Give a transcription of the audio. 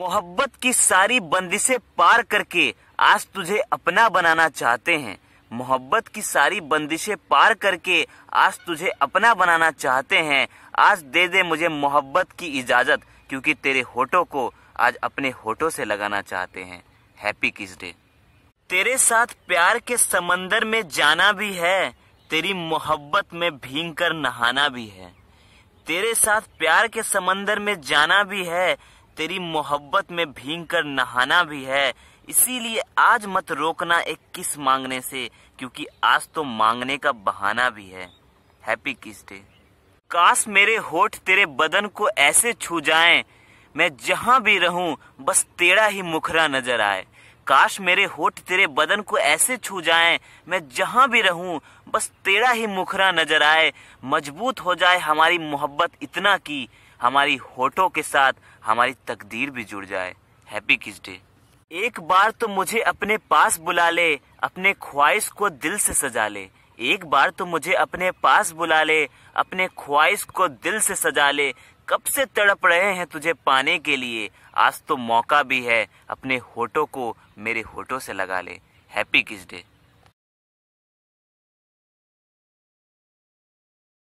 मोहब्बत की सारी बंदिशें पार करके आज तुझे अपना बनाना चाहते हैं मोहब्बत की सारी बंदिशें पार करके आज तुझे अपना बनाना चाहते हैं आज दे दे मुझे मोहब्बत की इजाज़त क्योंकि तेरे होठों को आज अपने होठों से लगाना चाहते हैं हैप्पी किस डे तेरे साथ प्यार के समंदर में जाना भी है तेरी मोहब्बत में भींग कर नहाना भी है तेरे साथ प्यार के समंदर में जाना भी है तेरी मोहब्बत में भींग कर नहाना भी है इसीलिए आज मत रोकना एक किस मांगने से क्योंकि आज तो मांगने का बहाना भी है हैप्पी किस डे काश मेरे होठ तेरे बदन को ऐसे छू जाएं मैं जहां भी रहूं बस तेरा ही मुखरा नजर आए काश मेरे होठ तेरे बदन को ऐसे छू जाएं मैं जहां भी रहूं बस तेरा ही मुखरा नजर आए मजबूत हो जाए हमारी मोहब्बत इतना की हमारी होठों के साथ हमारी तकदीर भी जुड़ जाए हैप्पी किस डे एक बार तो मुझे अपने पास बुला ले अपने ख्वाहिश को दिल से सजा ले एक बार तो मुझे अपने पास बुला ले अपने ख्वाहिश को दिल से सजा ले कब से तड़प रहे हैं तुझे पाने के लिए आज तो मौका भी है अपने होठों को मेरे होठों से लगा ले हैप्पी किस डे